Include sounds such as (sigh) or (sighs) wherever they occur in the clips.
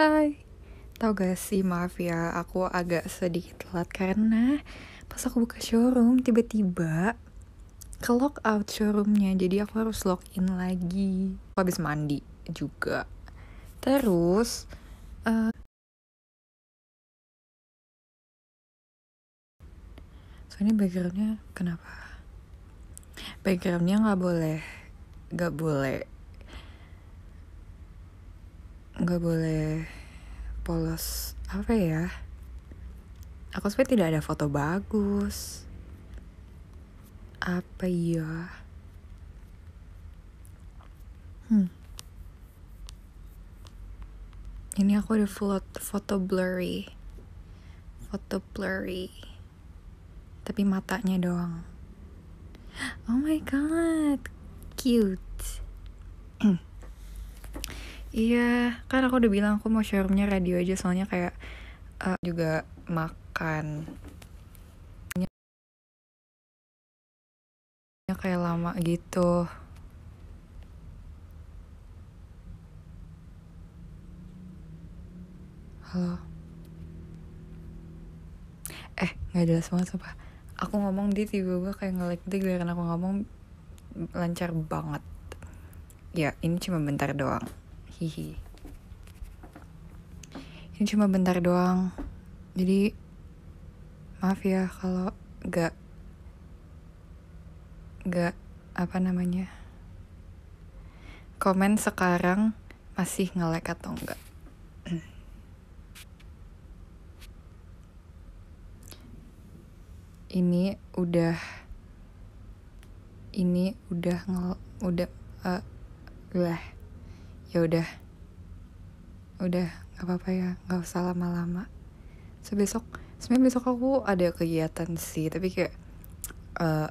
Hai Tau gak sih maaf ya aku agak sedikit telat karena pas aku buka showroom tiba-tiba ke lock out showroomnya jadi aku harus login lagi aku habis mandi juga terus uh, so ini backgroundnya kenapa backgroundnya gak boleh Gak boleh nggak boleh polos apa ya aku sebenarnya tidak ada foto bagus apa ya hmm ini aku ada foto foto blurry foto blurry tapi matanya doang (gasps) oh my god cute (clears throat) Iya, kan aku udah bilang aku mau showroomnya radio aja soalnya kayak uh, juga makan. kayak lama gitu. Halo. Eh, nggak jelas banget apa? Aku ngomong di TV tiba kayak nge-like gitu, dia aku ngomong lancar banget. Ya, ini cuma bentar doang hihi ini cuma bentar doang jadi maaf ya kalau gak gak apa namanya komen sekarang masih ngelek atau enggak (clears throat) ini udah ini udah ngel udah uh, eh, lah ya udah udah nggak apa-apa ya nggak usah lama-lama so besok sebenarnya besok aku ada kegiatan sih tapi kayak uh,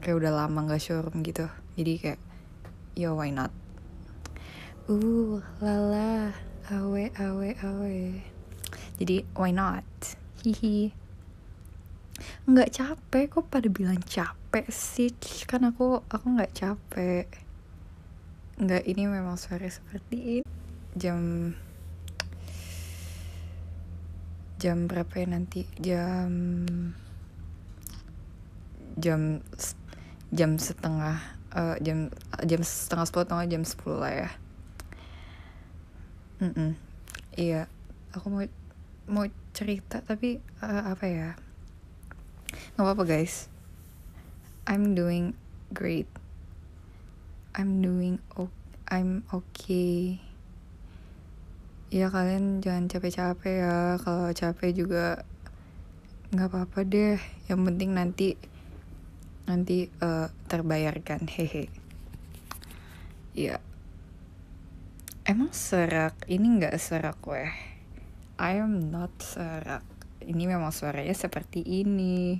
kayak udah lama nggak showroom gitu jadi kayak yo ya why not uh lala awe awe awe jadi why not hihi nggak capek kok pada bilang capek sih kan aku aku nggak capek Enggak, ini memang sore seperti ini. Jam jam berapa ya nanti? Jam jam jam setengah uh, jam jam setengah sepuluh atau jam sepuluh lah ya. Mm -mm. Iya, aku mau mau cerita tapi uh, apa ya? Gak apa-apa guys. I'm doing great. I'm doing I'm okay ya kalian jangan capek-capek ya kalau capek juga nggak apa-apa deh yang penting nanti nanti uh, terbayarkan (laughs) hehe ya emang serak ini nggak serak weh I am not serak ini memang suaranya seperti ini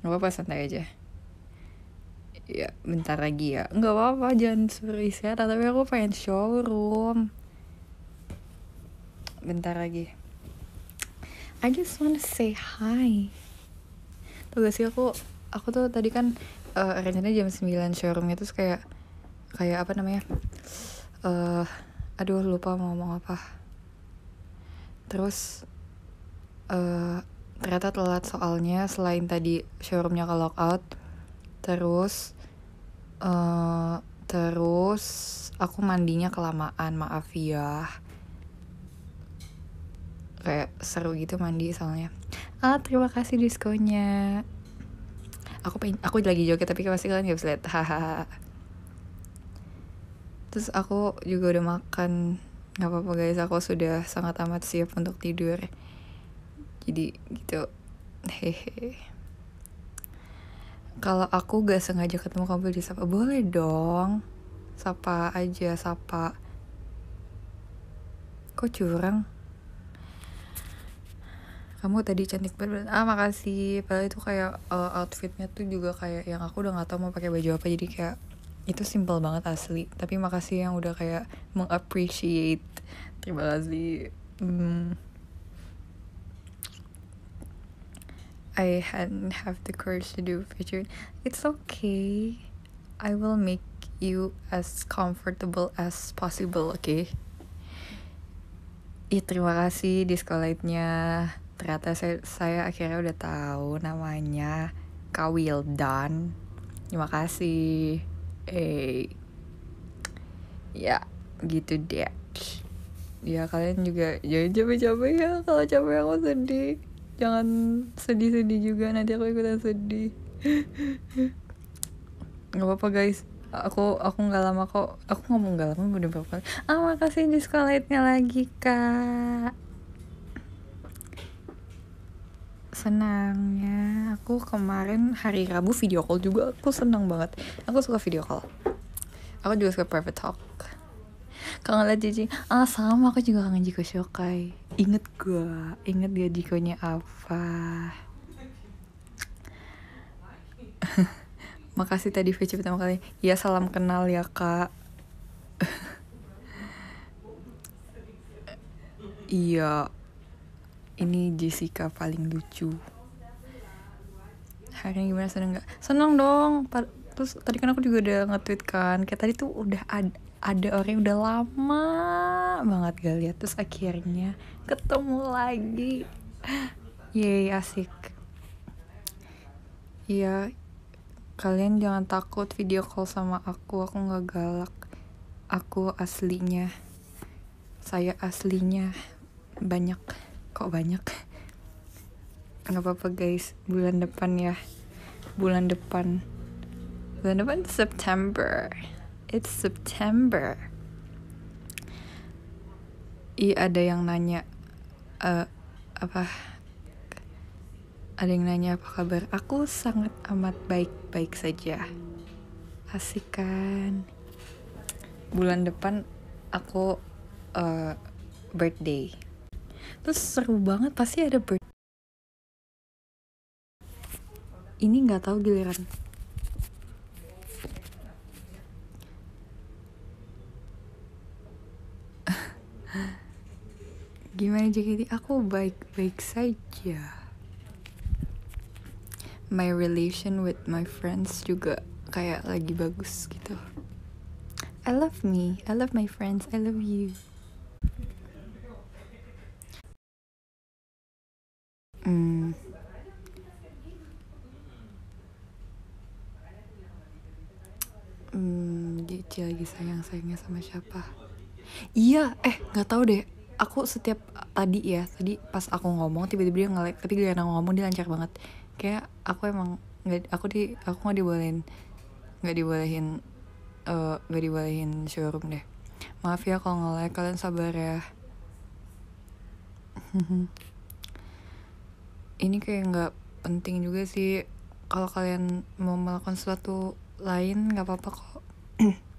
nggak apa-apa santai aja ya bentar lagi ya nggak apa-apa jangan suruh istirahat ya. tapi aku pengen showroom bentar lagi I just wanna say hi tuh gak sih aku aku tuh tadi kan uh, rencananya jam 9 showroomnya terus kayak kayak apa namanya uh, aduh lupa mau ngomong apa terus uh, ternyata telat soalnya selain tadi showroomnya ke lockout terus Uh, terus aku mandinya kelamaan, maaf ya. Kayak seru gitu mandi soalnya. Ah, terima kasih diskonnya. Aku pengen, aku lagi joget tapi pasti kalian gak bisa lihat. (laughs) Terus aku juga udah makan. Gak apa-apa guys, aku sudah sangat amat siap untuk tidur. Jadi gitu. Hehehe kalau aku gak sengaja ketemu kamu di sapa boleh dong sapa aja sapa kok curang kamu tadi cantik banget ah makasih padahal itu kayak uh, outfitnya tuh juga kayak yang aku udah gak tau mau pakai baju apa jadi kayak itu simple banget asli tapi makasih yang udah kayak mengappreciate terima kasih hmm. I hadn't have the courage to do feature. it's okay. I will make you as comfortable as possible, oke? Okay? Ya, terima kasih di sekolahnya. Ternyata saya, saya akhirnya udah tahu namanya Kawil Dan. Terima kasih. Eh. Ya, gitu deh. Ya kalian juga jangan capek-capek ya kalau capek aku sedih jangan sedih-sedih juga nanti aku ikutan sedih (laughs) nggak apa-apa guys aku aku nggak lama kok aku ngomong nggak lama udah berapa kali ah makasih di sekolahnya lagi kak senangnya aku kemarin hari Rabu video call juga aku senang banget aku suka video call aku juga suka private talk kalau ngeliat Jiji ah sama aku juga kangen Jiko Shokai inget gue inget dia Jikonya apa (laughs) makasih tadi VC pertama kali ya salam kenal ya kak (laughs) iya ini Jessica paling lucu hari ini gimana seneng nggak seneng dong terus tadi kan aku juga udah nge-tweet kan kayak tadi tuh udah ada ada orang yang udah lama banget gak lihat terus akhirnya ketemu lagi yeay asik iya kalian jangan takut video call sama aku aku nggak galak aku aslinya saya aslinya banyak kok banyak nggak apa-apa guys bulan depan ya bulan depan bulan depan September It's September. I ada yang nanya uh, apa? Ada yang nanya apa kabar? Aku sangat amat baik-baik saja. Asik kan? Bulan depan aku uh, birthday. Terus seru banget pasti ada birthday. Ini nggak tahu giliran Gimana JKT? Aku baik-baik saja. My relation with my friends juga kayak lagi bagus gitu. I love me, I love my friends, I love you. Hmm. Hmm, dia lagi sayang-sayangnya sama siapa? iya eh nggak tahu deh aku setiap tadi ya tadi pas aku ngomong tiba-tiba dia ngelek tapi dia ngomong dia lancar banget kayak aku emang nggak aku di aku nggak dibolehin nggak dibolehin eh, nggak uh, dibolehin showroom deh maaf ya kalau ngelek kalian sabar ya (laughs) ini kayak nggak penting juga sih kalau kalian mau melakukan sesuatu lain nggak apa-apa kok (clears throat)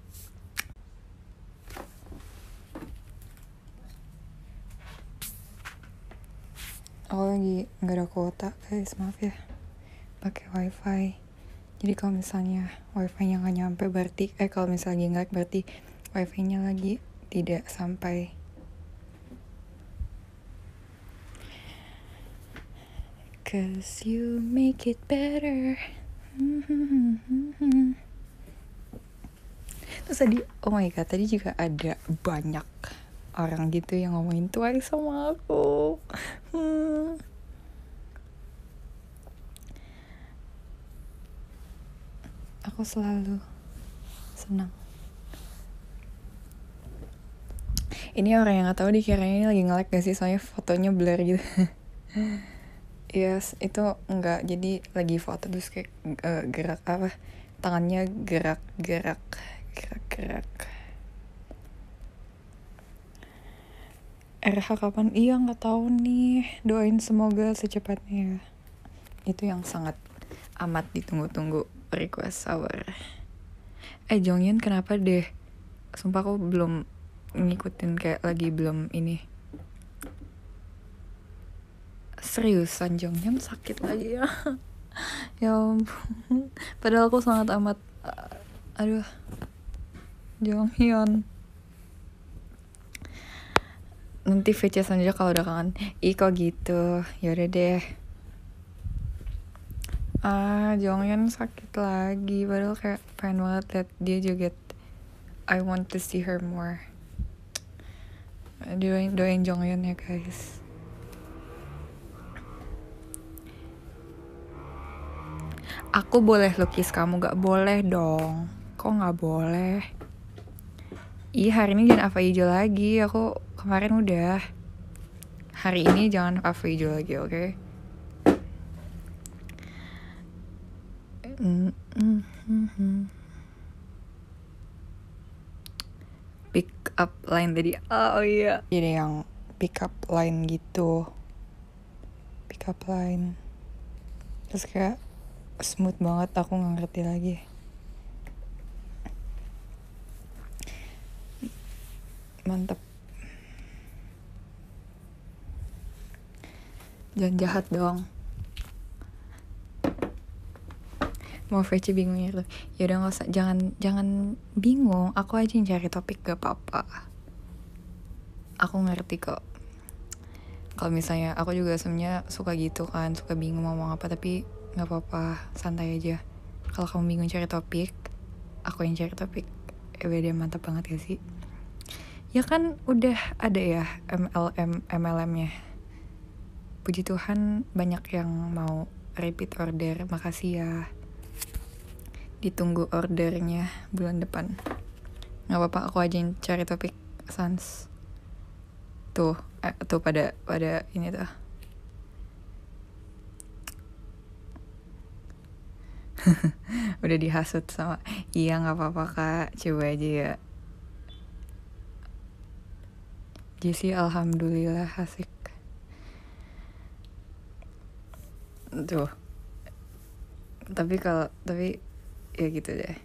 aku oh, lagi nggak ada kuota guys maaf ya pakai wifi jadi kalau misalnya wifi nya nggak nyampe berarti eh kalau misalnya nggak berarti wifi nya lagi tidak sampai Cause you make it better (laughs) Terus tadi, oh my god, tadi juga ada banyak orang gitu yang ngomongin twice sama aku hmm. aku selalu senang ini orang yang gak tahu dikiranya ini lagi ngelag gak sih soalnya fotonya blur gitu (laughs) yes itu enggak jadi lagi foto terus kayak uh, gerak apa tangannya gerak gerak gerak gerak RH er, kapan? Iya nggak tahu nih. Doain semoga secepatnya ya. Itu yang sangat amat ditunggu-tunggu request hour. Eh Jonghyun kenapa deh? Sumpah aku belum ngikutin kayak lagi belum ini. Seriusan Jonghyun sakit lagi ya. (laughs) ya ampun. Padahal aku sangat amat uh, aduh. Jonghyun nanti VC aja kalau udah kangen ih kok gitu yaudah deh ah Jonghyun sakit lagi padahal kayak pengen banget liat dia juga I want to see her more doain doain Jonghyun ya guys aku boleh lukis kamu gak boleh dong kok gak boleh Ih hari ini jangan apa hijau lagi aku Kemarin udah. Hari ini jangan cafe lagi, oke? Okay? Mm, mm, mm, pick up line tadi. Ah, oh iya. Jadi yang pick up line gitu. Pick up line. Terus kayak smooth banget aku nggak ngerti lagi. mantap jangan jahat dong mau bingung bingungnya lo ya udah nggak usah jangan jangan bingung aku aja yang cari topik gak apa-apa aku ngerti kok kalau misalnya aku juga sebenarnya suka gitu kan suka bingung mau ngomong apa tapi nggak apa-apa santai aja kalau kamu bingung cari topik aku yang cari topik eh mantap banget ya sih ya kan udah ada ya MLM MLM-nya puji Tuhan banyak yang mau repeat order makasih ya ditunggu ordernya bulan depan nggak apa-apa aku aja yang cari topik sans tuh eh, tuh pada pada ini tuh (laughs) udah dihasut sama iya nggak apa-apa kak coba aja ya Jesse alhamdulillah asik tuh tapi kalau tapi ya gitu deh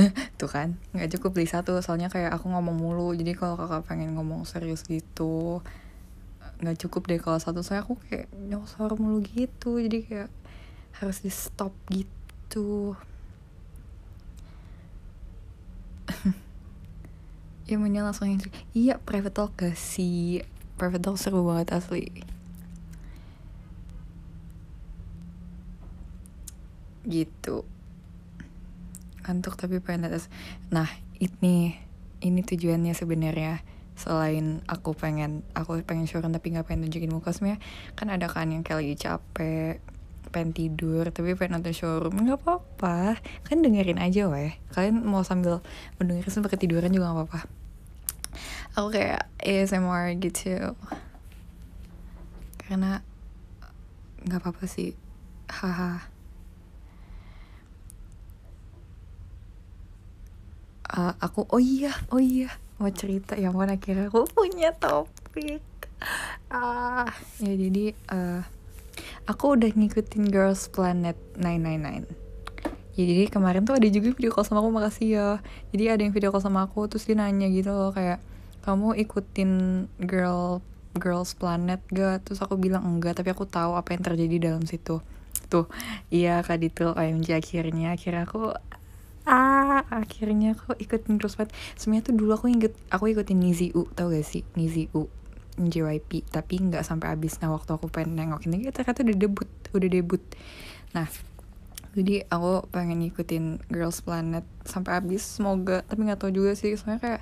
(laughs) tuh kan nggak cukup beli satu soalnya kayak aku ngomong mulu jadi kalau kakak pengen ngomong serius gitu nggak cukup deh kalau satu soalnya aku kayak nyosor mulu gitu jadi kayak harus di stop gitu (laughs) ya menyala langsung iya private talk gak sih private talk seru banget asli gitu ngantuk tapi pengen atas nah ini ini tujuannya sebenarnya selain aku pengen aku pengen syukuran tapi nggak pengen tunjukin muka sebenarnya kan ada kan yang kayak lagi capek pengen tidur tapi pengen nonton showroom nggak apa-apa kan dengerin aja weh kalian mau sambil mendengarkan sampai ketiduran juga nggak apa-apa aku kayak ASMR gitu karena nggak apa-apa sih haha uh, aku oh iya oh iya mau cerita yang mana kira aku punya topik ah ya jadi uh, aku udah ngikutin Girls Planet 999 ya jadi kemarin tuh ada juga video call sama aku makasih ya jadi ada yang video call sama aku terus dia nanya gitu loh kayak kamu ikutin girl girls planet gak terus aku bilang enggak tapi aku tahu apa yang terjadi dalam situ tuh iya kak Ditul OMG akhirnya akhirnya aku ah akhirnya aku ikut introspek sebenarnya tuh dulu aku inget aku ikutin Nizi U tau gak sih Nizi U JYP tapi nggak sampai habis nah waktu aku pengen nengokin lagi ternyata udah debut udah debut nah jadi aku pengen ikutin Girls Planet sampai habis semoga tapi nggak tau juga sih soalnya kayak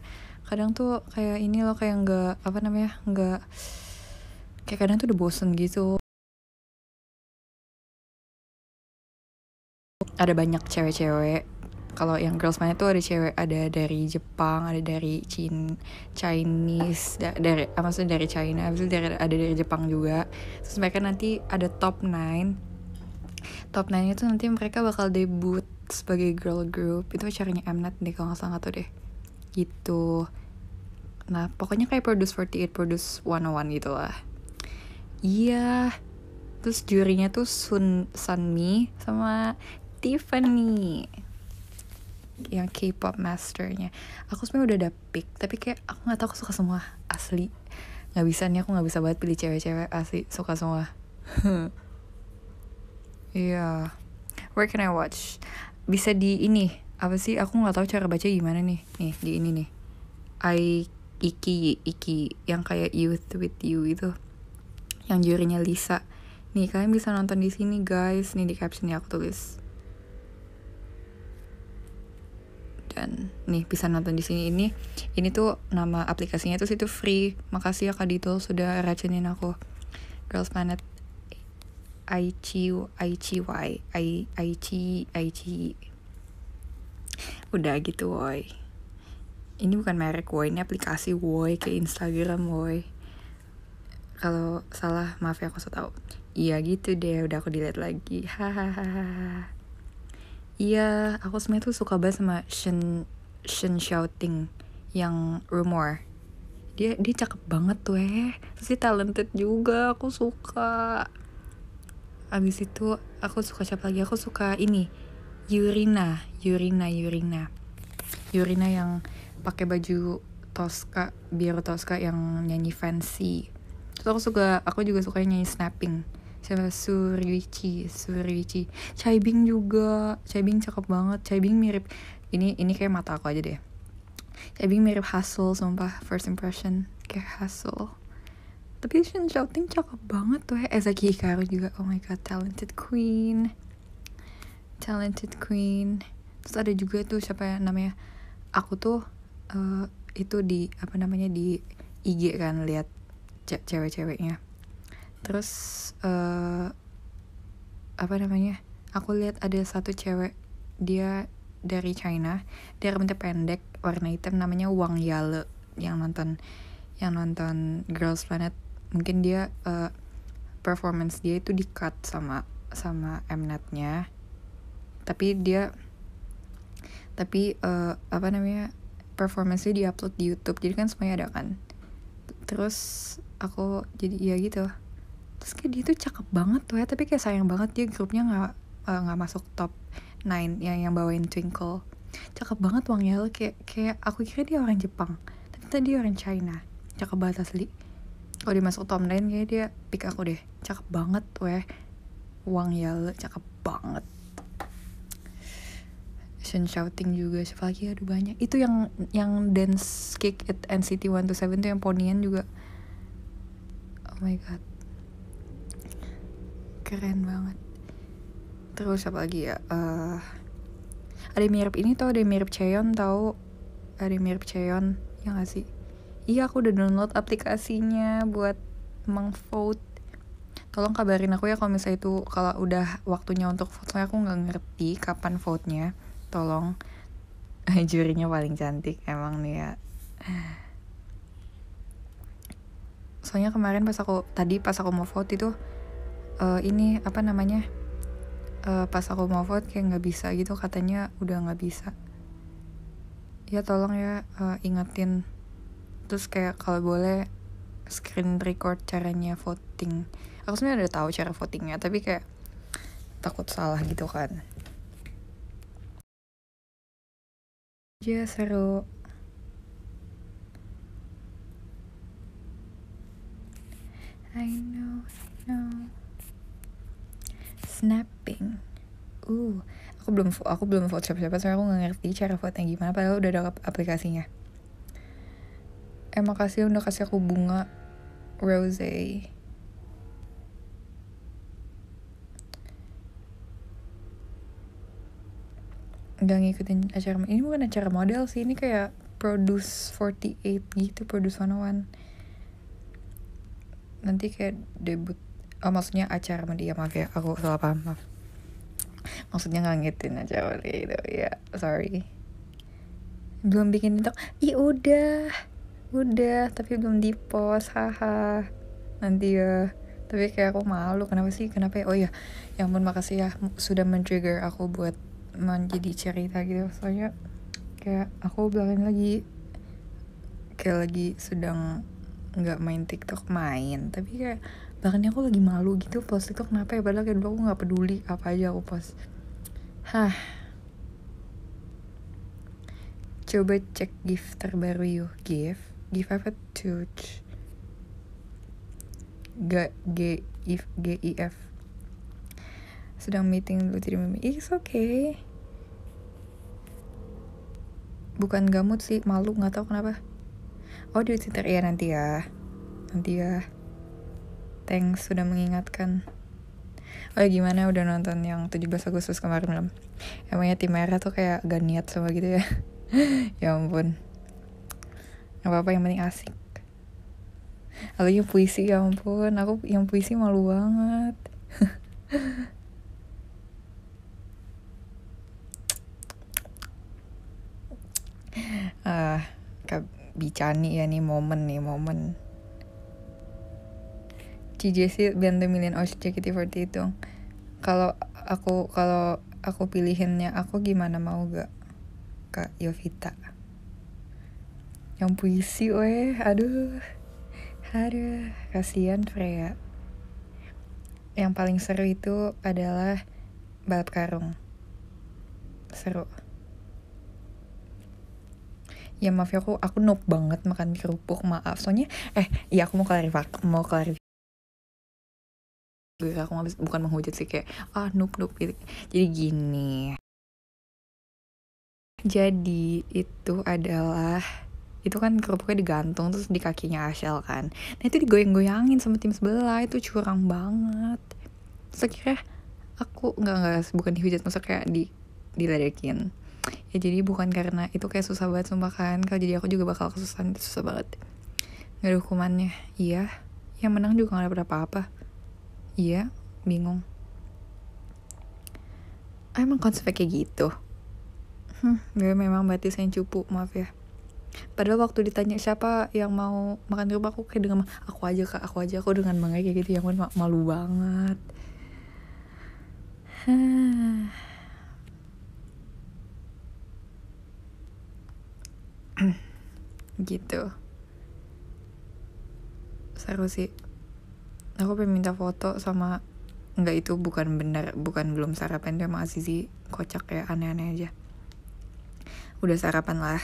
kadang tuh kayak ini loh kayak nggak apa namanya nggak kayak kadang tuh udah bosen gitu ada banyak cewek-cewek kalau yang girls mana itu ada cewek ada dari Jepang ada dari Chin Chinese da dari ah, maksudnya dari China habis itu dari, ada dari Jepang juga terus mereka nanti ada top 9 top 9 itu nanti mereka bakal debut sebagai girl group itu caranya Mnet deh kalau nggak salah tuh deh gitu nah pokoknya kayak produce 48 produce 101 gitu lah iya terus jurinya tuh Sun Sunmi sama Tiffany yang K-pop masternya aku sebenarnya udah ada pick tapi kayak aku nggak tahu aku suka semua asli nggak bisa nih aku nggak bisa banget pilih cewek-cewek asli suka semua (laughs) iya yeah. where can I watch bisa di ini apa sih aku nggak tahu cara baca gimana nih nih di ini nih I Iki Iki yang kayak Youth with You itu yang jurinya Lisa nih kalian bisa nonton di sini guys nih di captionnya aku tulis kan nih bisa nonton di sini ini ini tuh nama aplikasinya terus situ free makasih ya kak Dito sudah racunin aku Girls Planet I u I c c y i i i c udah gitu woi ini bukan merek woi ini aplikasi woi ke Instagram woi kalau salah maaf ya aku so tau iya gitu deh udah aku dilihat lagi (laughs) hahaha Iya, aku sebenarnya tuh suka banget sama Shen Shen Shouting yang Rumor. Dia dia cakep banget tuh eh. Terus dia talented juga, aku suka. Abis itu aku suka siapa lagi? Aku suka ini Yurina, Yurina, Yurina. Yurina yang pakai baju Tosca, biru Tosca yang nyanyi fancy. Terus aku suka, aku juga suka nyanyi snapping sama Surwici cai bing juga bing cakep banget bing mirip ini ini kayak mata aku aja deh bing mirip hustle sumpah first impression kayak hustle tapi Shin Shouting cakep banget tuh ya. Ezaki Hikaru juga oh my god talented queen talented queen terus ada juga tuh siapa ya namanya aku tuh uh, itu di apa namanya di IG kan lihat cewek-ceweknya terus uh, apa namanya aku lihat ada satu cewek dia dari China dia rambutnya pendek warna hitam namanya Wang Yale yang nonton yang nonton Girls Planet mungkin dia uh, performance dia itu di cut sama sama Mnetnya tapi dia tapi uh, apa namanya performance-nya upload di YouTube jadi kan semuanya ada kan terus aku jadi ya gitu terus kayak dia tuh cakep banget tuh ya tapi kayak sayang banget dia grupnya nggak eh, nggak uh, masuk top 9 yang yang bawain Twinkle cakep banget Wang Yel kayak kayak aku kira dia orang Jepang tapi tadi orang China cakep banget asli kalau dia masuk top 9 kayak dia pick aku deh cakep banget weh Wang ya. Yel ya, cakep banget Sun Shouting juga siapa lagi aduh banyak itu yang yang dance kick at NCT 127 tuh yang ponian juga oh my god keren banget terus apa lagi ya uh, ada yang mirip ini tau ada yang mirip Cheon tau ada yang mirip Cheon yang gak sih iya aku udah download aplikasinya buat mengvote tolong kabarin aku ya kalau misalnya itu kalau udah waktunya untuk vote soalnya aku nggak ngerti kapan vote nya tolong (laughs) jurinya paling cantik emang nih ya (sighs) soalnya kemarin pas aku tadi pas aku mau vote itu uh, ini apa namanya uh, pas aku mau vote kayak nggak bisa gitu katanya udah nggak bisa ya tolong ya uh, ingetin terus kayak kalau boleh screen record caranya voting aku sebenarnya udah tahu cara votingnya tapi kayak takut salah gitu kan ya seru I know snapping. Uh, aku belum aku belum vote siapa-siapa soalnya aku gak ngerti cara vote yang gimana padahal udah ada aplikasinya. Eh kasih udah kasih aku bunga rose. Gak ngikutin acara ini bukan acara model sih ini kayak produce 48 gitu produce one one. nanti kayak debut oh maksudnya acara media maaf ya aku salah paham maaf maksudnya ngangetin aja kali itu ya yeah, sorry belum bikin tiktok i udah udah tapi belum di post haha nanti ya tapi kayak aku malu kenapa sih kenapa ya oh iya. ya yang ampun makasih ya sudah men-trigger aku buat menjadi cerita gitu soalnya kayak aku belakang lagi kayak lagi sedang nggak main tiktok main tapi kayak bahkan aku lagi malu gitu post itu kenapa ya padahal kayak dulu aku nggak peduli apa aja aku post hah coba cek gift terbaru yuk gift gift apa tuh g g if g i f sedang meeting dulu jadi mimi it's okay bukan gamut sih malu nggak tahu kenapa oh di twitter ya nanti ya nanti ya Thanks sudah mengingatkan. Oh ya gimana udah nonton yang 17 Agustus kemarin belum? Emangnya tim merah tuh kayak gak niat sama gitu ya? (laughs) ya ampun. Gak apa-apa yang penting asik. yang puisi ya ampun, aku yang puisi malu banget. (laughs) ah, uh, ya nih momen nih momen. CJC band Dominion Osh jkt itu, kalau aku kalau aku pilihinnya aku gimana mau gak Kak Yovita yang puisi weh aduh aduh kasihan Freya yang paling seru itu adalah balap karung seru ya maaf ya aku aku noob banget makan kerupuk maaf soalnya eh iya aku mau klarifik mau klarif gue aku gak bisa bukan menghujat sih kayak ah noob noob gitu jadi gini jadi itu adalah itu kan kerupuknya digantung terus di kakinya Ashel kan nah itu digoyang-goyangin sama tim sebelah itu curang banget sekira aku nggak nggak bukan dihujat masa kayak di diledekin ya jadi bukan karena itu kayak susah banget sumpah kan kalau jadi aku juga bakal kesusahan susah banget nggak ada hukumannya iya yang menang juga nggak ada apa-apa Iya, bingung. emang konsepnya kayak gitu? Hmm, gue ya memang batis yang cupu, maaf ya. Padahal waktu ditanya siapa yang mau makan di aku kayak dengan aku aja kak, aku aja aku dengan bangga kayak gitu yang pun malu banget. (sighs) gitu. Seru sih aku pengen minta foto sama nggak itu bukan benar bukan belum sarapan dia sama Azizi kocak ya aneh-aneh aja udah sarapan lah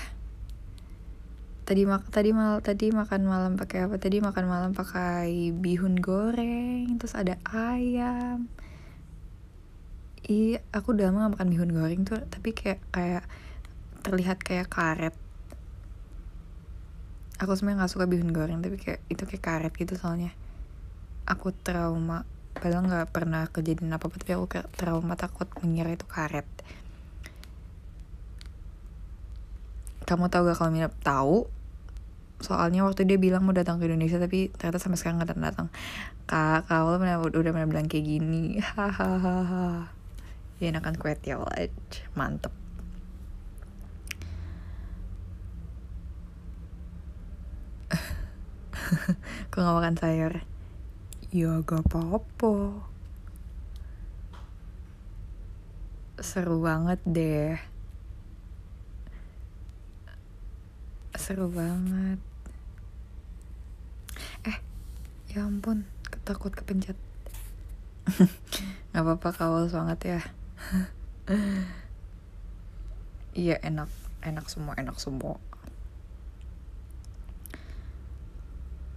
tadi mak tadi mal tadi makan malam pakai apa tadi makan malam pakai bihun goreng terus ada ayam i iya, aku udah lama makan bihun goreng tuh tapi kayak kayak terlihat kayak karet aku sebenarnya nggak suka bihun goreng tapi kayak itu kayak karet gitu soalnya aku trauma padahal nggak pernah kejadian apa apa tapi aku trauma takut mengira itu karet kamu tahu gak kalau mirip tahu soalnya waktu dia bilang mau datang ke Indonesia tapi ternyata sampai sekarang nggak datang datang kak kalau udah udah pernah bilang kayak gini (laughs) hahaha ya enakan kue tiaw ya, mantep aku (laughs) nggak makan sayur ya gak apa-apa seru banget deh seru banget eh ya ampun ketakut kepencet (laughs) gak apa-apa kawal banget ya (laughs) iya enak enak semua enak semua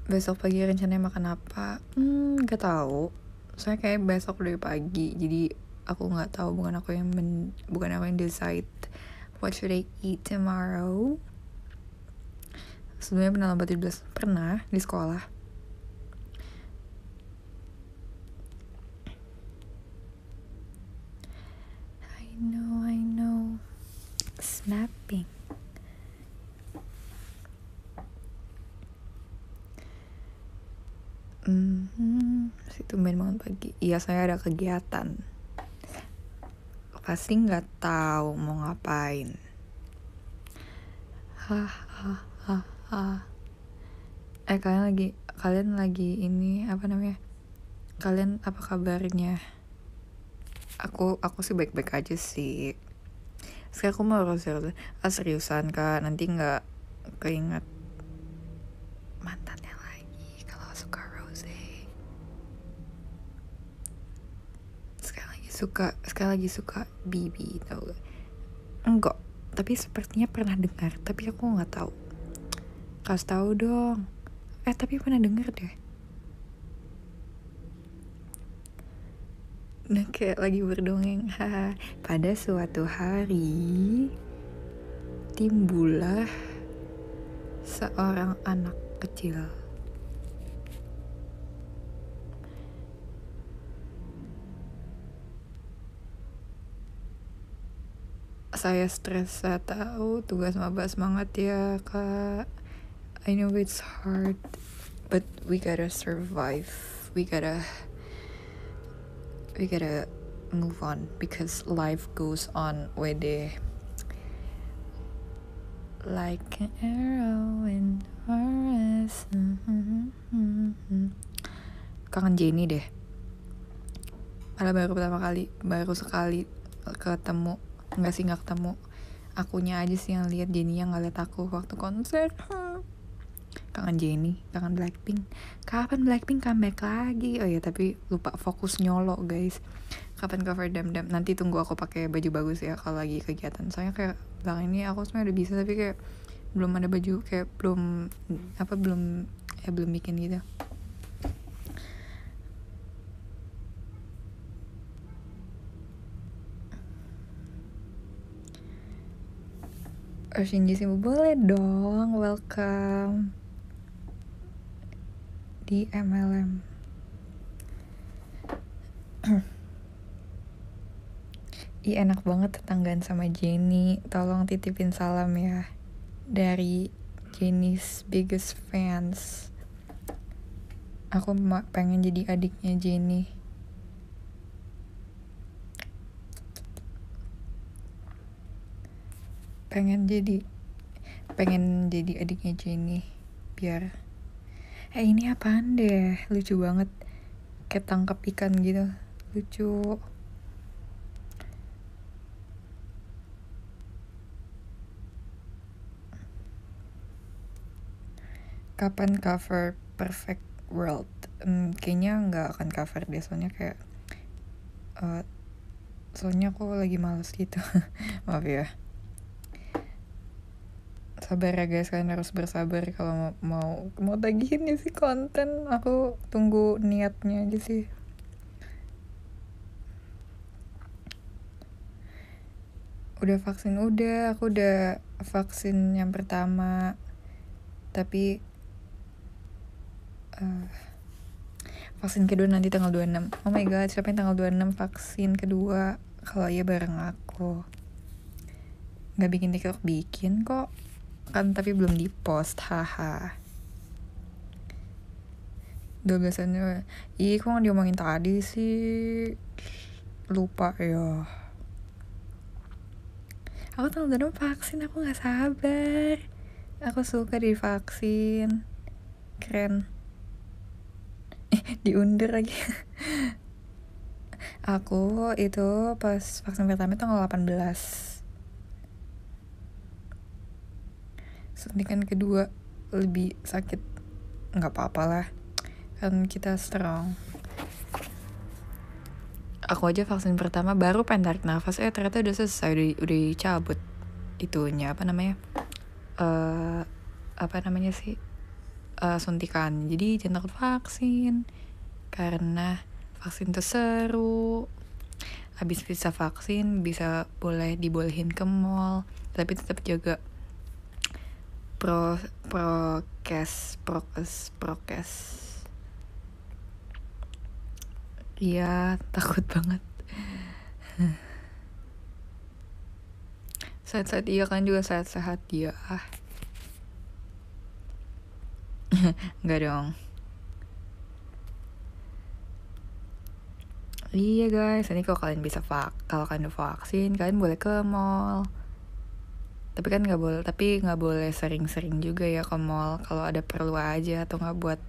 besok pagi rencananya makan apa hmm gak tahu saya kayak besok dari pagi jadi aku nggak tahu bukan aku yang men, bukan aku yang decide what should I eat tomorrow sebelumnya pernah lomba 17 pernah di sekolah I know I know snapping Hmm, situ tumben bangun pagi. Iya, saya ada kegiatan. Pasti nggak tahu mau ngapain. Hahaha. Eh, kalian lagi, kalian lagi ini apa namanya? Kalian apa kabarnya? Aku, aku sih baik-baik aja sih. Sekarang aku mau serius, ah, seriusan kak. Nanti nggak keinget suka sekali lagi suka Bibi tau gak enggak tapi sepertinya pernah dengar tapi aku nggak tahu kau tahu dong eh tapi pernah dengar deh nah kayak lagi berdongeng ha pada suatu hari timbullah seorang anak kecil saya stres saya tahu tugas maba semangat ya kak I know it's hard but we gotta survive we gotta we gotta move on because life goes on wede like an arrow in forest mm-hmm. kangen Jenny deh malah baru pertama kali baru sekali ketemu nggak sih nggak ketemu akunya aja sih yang lihat Jenny yang nggak lihat aku waktu konser hmm. kangen Jenny kangen Blackpink kapan Blackpink comeback lagi oh ya tapi lupa fokus nyolo guys kapan cover dam dam nanti tunggu aku pakai baju bagus ya kalau lagi kegiatan soalnya kayak bang ini aku sebenarnya udah bisa tapi kayak belum ada baju kayak belum apa belum ya belum bikin gitu Oh Shinji sih boleh dong welcome di MLM Ih enak banget tetanggaan sama Jenny Tolong titipin salam ya Dari Jenny's biggest fans Aku pengen jadi adiknya Jenny pengen jadi pengen jadi adiknya Jenny biar eh ini apaan deh lucu banget kayak tangkap ikan gitu lucu kapan cover perfect world hmm kayaknya nggak akan cover deh soalnya kayak uh, soalnya aku lagi males gitu (laughs) maaf ya sabar ya guys kalian harus bersabar kalau mau mau tagihin nih sih konten aku tunggu niatnya aja sih udah vaksin udah aku udah vaksin yang pertama tapi uh, vaksin kedua nanti tanggal 26 oh my god siapa yang tanggal 26 vaksin kedua kalau iya bareng aku Gak bikin tiktok bikin kok kan tapi belum di post haha 12 biasanya ih kok nggak diomongin tadi sih lupa ya aku tanggal depan vaksin aku nggak sabar aku suka divaksin keren diunder eh, diundur lagi (laughs) aku itu pas vaksin pertama tanggal 18 suntikan kedua lebih sakit nggak apa-apalah kan kita strong aku aja vaksin pertama baru pengen tarik nafas eh ternyata udah selesai udah, udah cabut itunya apa namanya uh, apa namanya sih uh, suntikan jadi jangan takut vaksin karena vaksin tuh seru habis bisa vaksin bisa boleh dibolehin ke mall tapi tetap jaga pro prokes prokes prokes iya (laughs) takut banget saat-saat iya kan juga saat sehat iya ah (laughs) nggak dong Iya guys, ini kalau kalian bisa vak kalau kalian vaksin, kalian boleh ke mall tapi kan nggak boleh tapi nggak boleh sering-sering juga ya ke mall kalau ada perlu aja atau nggak buat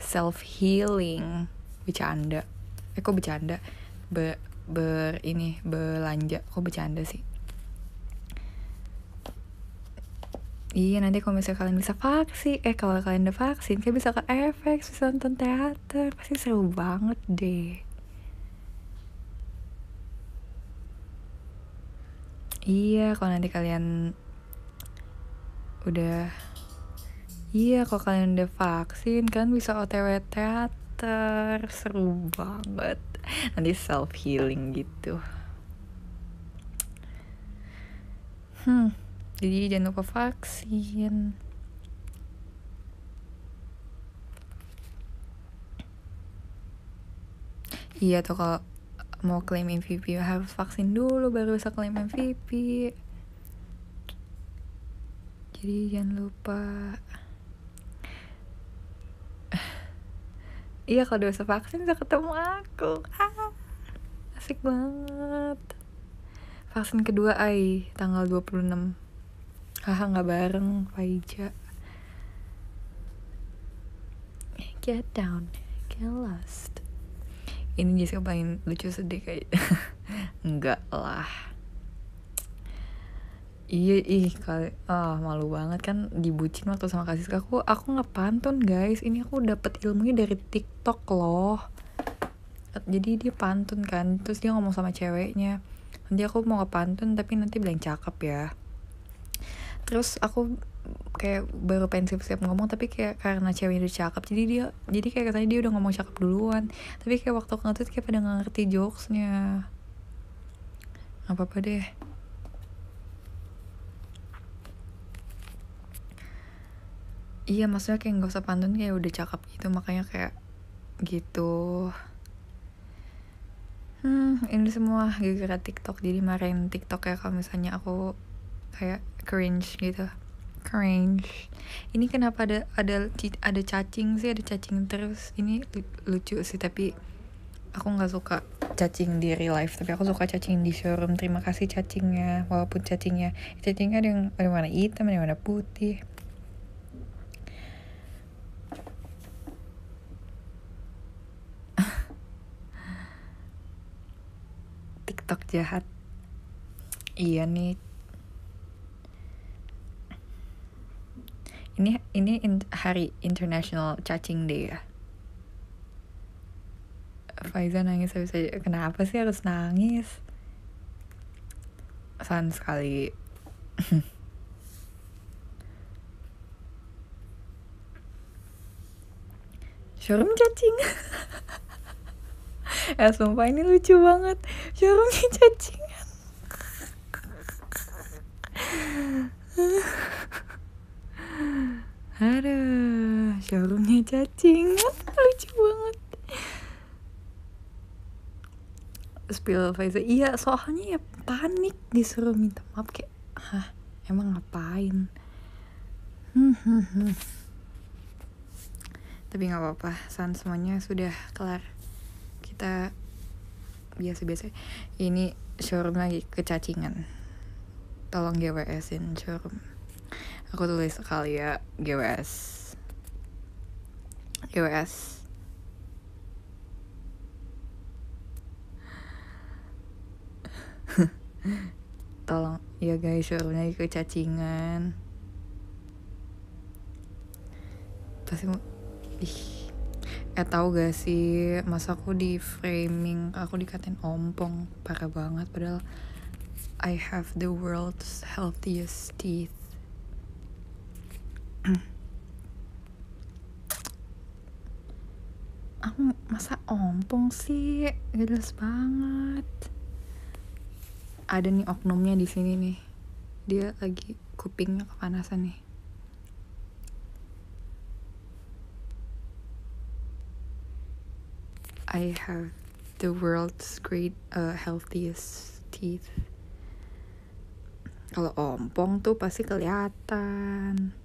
self healing bercanda eh kok bercanda Be, ber ini belanja kok bercanda sih Iya nanti kalau misalnya kalian bisa vaksin Eh kalau kalian udah vaksin Kayak bisa ke FX Bisa nonton teater Pasti seru banget deh Iya, kalau nanti kalian udah Iya, kalau kalian udah vaksin kan bisa OTW teater, seru banget. Nanti self healing gitu. Hmm, jadi jangan lupa vaksin. Iya tuh kalau mau klaim MVP harus vaksin dulu baru bisa klaim MVP jadi jangan lupa iya kalau dosa vaksin bisa ketemu aku ah, asik banget vaksin kedua ai tanggal 26 haha nggak bareng Faija get down get lost ini Jessica paling lucu sedih kayak (laughs) enggak lah iya ih kali ah malu banget kan dibucin waktu sama kasih aku aku ngepantun guys ini aku dapet ilmunya dari tiktok loh jadi dia pantun kan terus dia ngomong sama ceweknya nanti aku mau ngepantun tapi nanti bilang cakep ya terus aku kayak baru pengen siap ngomong tapi kayak karena cewek udah cakep jadi dia jadi kayak katanya dia udah ngomong cakep duluan tapi kayak waktu nge kayak pada gak ngerti jokesnya apa apa deh iya maksudnya kayak nggak usah pantun kayak udah cakep gitu makanya kayak gitu hmm ini semua gara-gara TikTok jadi marahin TikTok ya kalau misalnya aku kayak cringe gitu cringe ini kenapa ada ada ada cacing sih ada cacing terus ini lucu sih tapi aku nggak suka cacing di real life tapi aku suka cacing di showroom terima kasih cacingnya walaupun cacingnya cacingnya ada yang ada warna hitam ada warna putih (laughs) TikTok jahat iya nih ini ini in, hari International Cacing Day ya Faiza nangis habis aja kenapa sih harus nangis san sekali Syurum (laughs) cacing (laughs) eh sumpah ini lucu banget (laughs) cacing. Hmm. Aduh, showroomnya cacing. Lucu banget. Spill face. Iya, soalnya ya panik disuruh minta maaf kayak, hah, emang ngapain? Hmm, hmm, hmm. Tapi nggak apa-apa, san semuanya sudah kelar. Kita biasa-biasa. Ini showroom lagi kecacingan. Tolong GWS-in showroom aku tulis kali ya GWS GWS (laughs) tolong ya guys suaranya cacingan pasti mau ih eh tahu gak sih masa aku di framing aku dikatain ompong parah banget padahal I have the world's healthiest teeth aku masa ompong sih jelas banget ada nih oknumnya di sini nih dia lagi kupingnya kepanasan nih I have the world's great uh, healthiest teeth. Kalau ompong tuh pasti kelihatan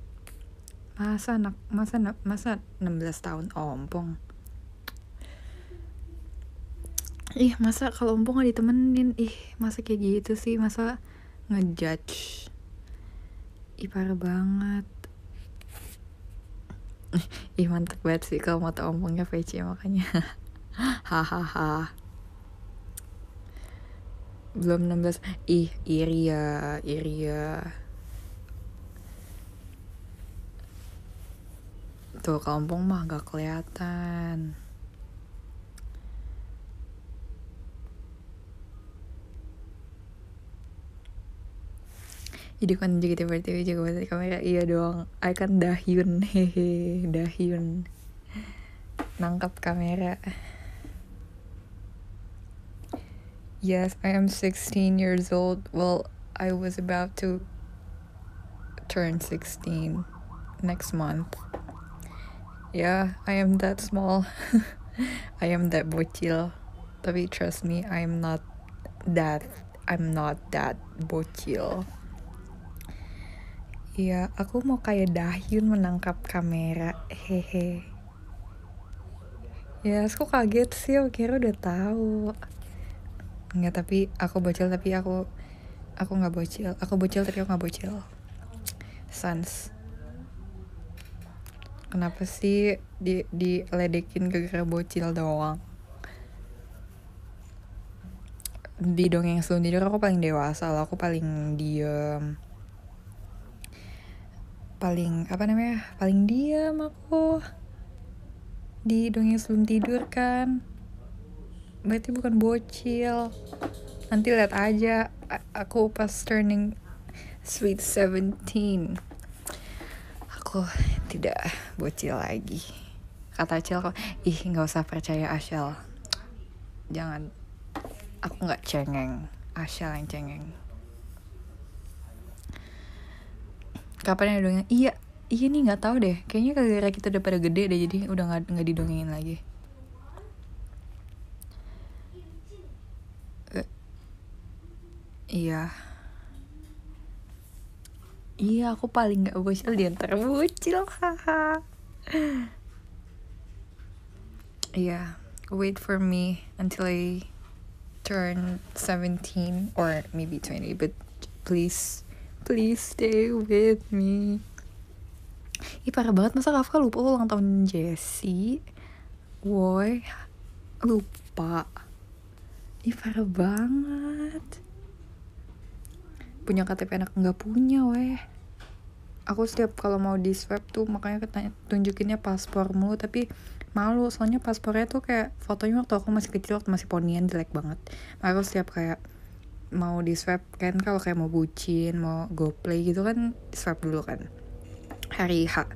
masa anak masa masa 16 tahun oh, ompong ih masa kalau ompong nggak ditemenin ih masa kayak gitu sih masa ngejudge ih parah banget ih mantep banget sih kalau mata ompongnya VC makanya (laughs) hahaha belum 16 ih iria iria Tuh gitu. kampung mah gak kelihatan. jadi kan tiba -tiba juga buat kamera iya doang kan Dahyun hehe Dahyun nangkap kamera yes I am 16 years old well I was about to turn 16 next month yeah I am that small (laughs) I am that bocil tapi trust me I am not that I'm not that bocil Iya, aku mau kayak Dahyun menangkap kamera. Hehe. Ya, yes, aku kaget sih, aku kira udah tahu. Enggak, tapi aku bocil tapi aku aku nggak bocil. Aku bocil tapi aku nggak bocil. Sense kenapa sih di diledekin gara-gara bocil doang di dongeng sebelum tidur aku paling dewasa lah aku paling diem paling apa namanya paling diam aku di dongeng sebelum tidur kan berarti bukan bocil nanti lihat aja aku pas turning sweet seventeen aku tidak bocil lagi kata kok ih nggak usah percaya ashel jangan aku nggak cengeng ashel yang cengeng kapan yang dongeng iya iya nih nggak tahu deh kayaknya kagak kita udah pada gede deh jadi udah nggak nggak didongengin lagi eh, Iya. yeah. Iya, aku paling gak bocil di antara bocil. Haha. yeah, wait for me until I turn 17 or maybe 20, but please, please stay with me. Ih parah banget masa Kafka lupa ulang tahun jessi Woi Lupa Ih parah banget punya KTP anak nggak punya weh aku setiap kalau mau di swab tuh makanya ketanya, tunjukinnya paspor mulu tapi malu soalnya paspornya tuh kayak fotonya waktu aku masih kecil waktu masih ponian jelek banget makanya aku setiap kayak mau di swab kan kalau kayak mau bucin mau go play gitu kan di swab dulu kan hari H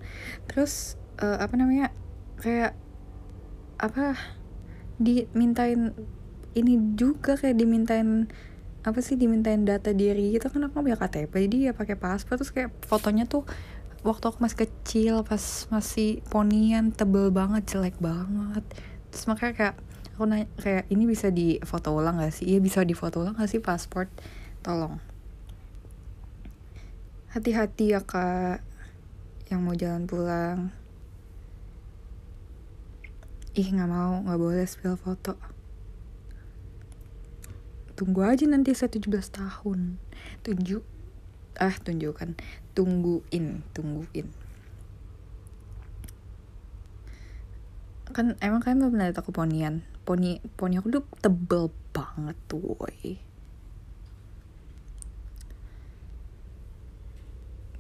terus uh, apa namanya kayak apa dimintain ini juga kayak dimintain apa sih dimintain data diri gitu kan aku punya KTP jadi ya pakai paspor terus kayak fotonya tuh waktu aku masih kecil pas masih ponian tebel banget jelek banget terus makanya kayak aku nanya kayak ini bisa di foto ulang gak sih iya bisa di foto ulang gak sih paspor tolong hati-hati ya kak yang mau jalan pulang ih nggak mau nggak boleh spill foto tunggu aja nanti saya 17 tahun tunjuk ah eh, tunjukkan tungguin tungguin kan emang kalian belum pernah lihat aku ponian poni poni aku tuh tebel banget tuh woy.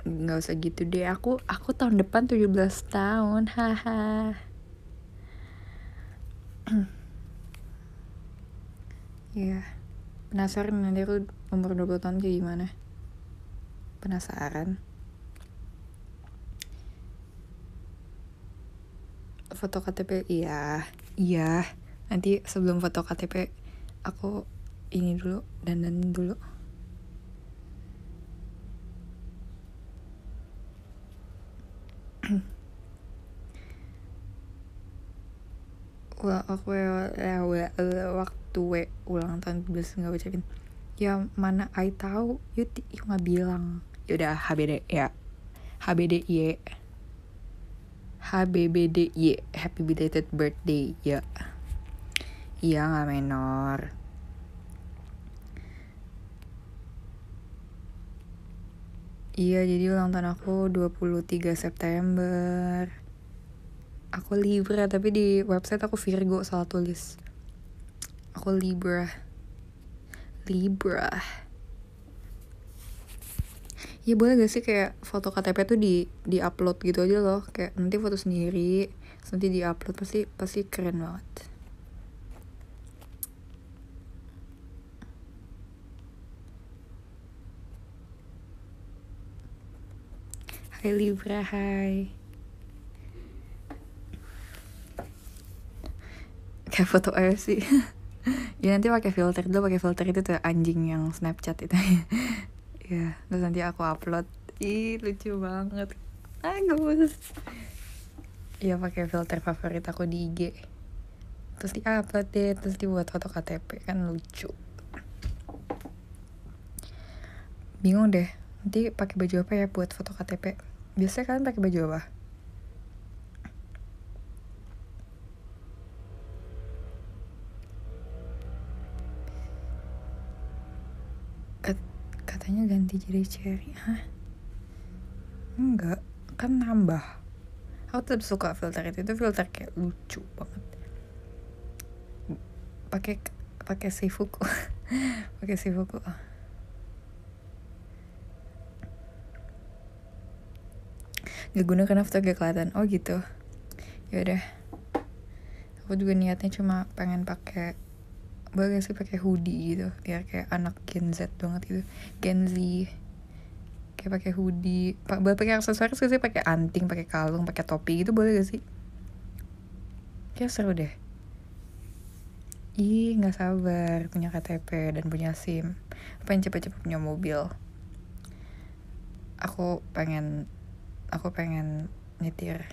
nggak usah gitu deh aku aku tahun depan 17 tahun haha (clears throat) ya yeah penasaran nanti aku umur 20 tahun kayak gimana penasaran foto KTP iya iya nanti sebelum foto KTP aku ini dulu dandan dulu (clears throat) waktu tuwe ulang tahun 11 nggak ucapin ya mana I tahu you, you nggak bilang ya udah HBD ya HBBD Y Happy belated birthday ya iya nggak menor Iya, jadi ulang tahun aku 23 September. Aku Libra, tapi di website aku Virgo salah tulis. Aku Libra. Libra. Ya boleh gak sih kayak foto KTP tuh di di upload gitu aja loh kayak nanti foto sendiri nanti di upload pasti pasti keren banget. Hai Libra, hai. kayak foto air sih (laughs) ya nanti pakai filter dulu pakai filter itu tuh anjing yang Snapchat itu (laughs) ya terus nanti aku upload ih lucu banget bagus ya pakai filter favorit aku di IG terus di upload deh terus dibuat foto KTP kan lucu bingung deh nanti pakai baju apa ya buat foto KTP biasanya kalian pakai baju apa Kat katanya ganti jadi cherry hah enggak kan nambah aku tetap suka filter itu itu filter kayak lucu banget pakai pakai sifuku (laughs) pakai sifuku gak guna karena foto gak kelihatan oh gitu yaudah aku juga niatnya cuma pengen pakai gak sih pakai hoodie gitu ya kayak anak Gen Z banget itu Gen Z kayak pakai hoodie pak pakai aksesoris gak sih pakai anting pakai kalung pakai topi gitu boleh gak sih ya seru deh ih nggak sabar punya KTP dan punya SIM pengen cepet-cepet punya mobil aku pengen aku pengen nyetir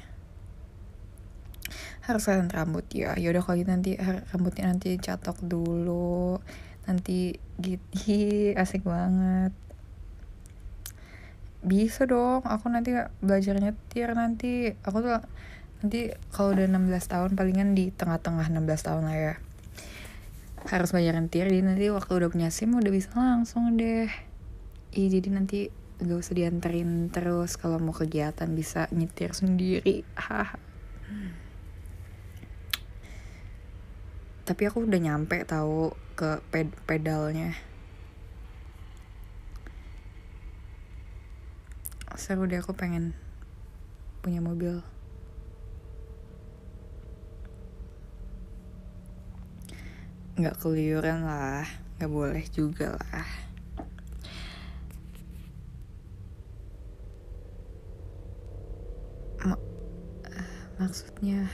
harus kalian rambut ya yaudah kalau gitu nanti rambutnya nanti catok dulu nanti gitu (laughs) asik banget bisa dong aku nanti belajar nyetir nanti aku tuh nanti kalau udah 16 tahun palingan di tengah-tengah 16 tahun lah ya harus belajar nyetir jadi nanti waktu udah punya sim udah bisa langsung deh Ih, jadi nanti gak usah dianterin terus kalau mau kegiatan bisa nyetir sendiri haha tapi aku udah nyampe tahu ke ped pedalnya seru deh aku pengen punya mobil nggak keliuran lah nggak boleh juga lah Ma maksudnya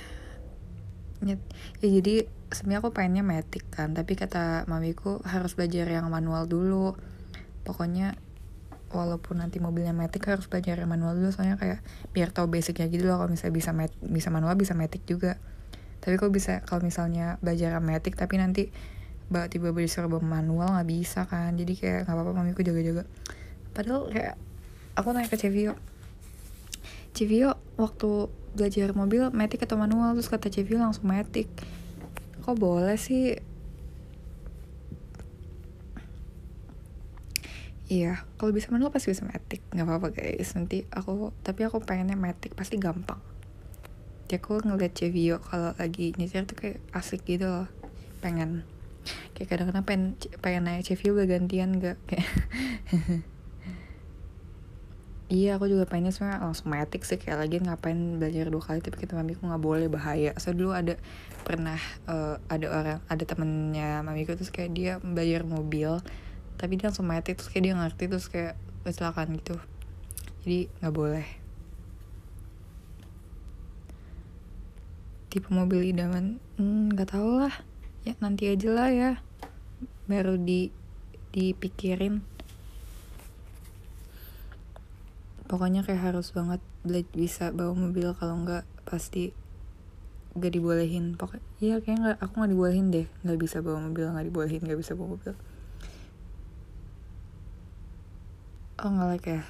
nyet ya jadi sebenarnya aku pengennya metik kan tapi kata mamiku harus belajar yang manual dulu pokoknya walaupun nanti mobilnya metik harus belajar yang manual dulu soalnya kayak biar tahu basicnya gitu loh kalau misalnya bisa met bisa manual bisa metik juga tapi kok bisa kalau misalnya belajar metik tapi nanti tiba tiba disuruh manual nggak bisa kan jadi kayak nggak apa-apa mamiku jaga-jaga padahal kayak aku naik ke CVO CVO waktu belajar mobil metik atau manual terus kata CV langsung metik kok boleh sih Iya, kalau bisa manual pasti bisa metik, nggak apa-apa guys. Nanti aku, tapi aku pengennya metik pasti gampang. Jadi aku ngeliat Cevio kalau lagi nyetir tuh kayak asik gitu loh, pengen. Kayak kadang-kadang pengen pengen naik Cevio bergantian gak kayak. (laughs) Iya aku juga pengennya sebenernya langsung matic sih Kayak lagi ngapain belajar dua kali Tapi mami mamiku nggak boleh bahaya So dulu ada pernah uh, ada orang Ada temennya mamiku terus kayak dia belajar mobil Tapi dia langsung matic terus kayak dia ngerti Terus kayak kecelakaan eh, gitu Jadi nggak boleh Tipe mobil idaman hmm, Gak tau lah Ya nanti aja lah ya Baru di dipikirin pokoknya kayak harus banget bisa bawa mobil kalau nggak pasti gak dibolehin pokoknya iya kayak nggak aku nggak dibolehin deh nggak bisa bawa mobil nggak dibolehin nggak bisa bawa mobil oh nggak like ya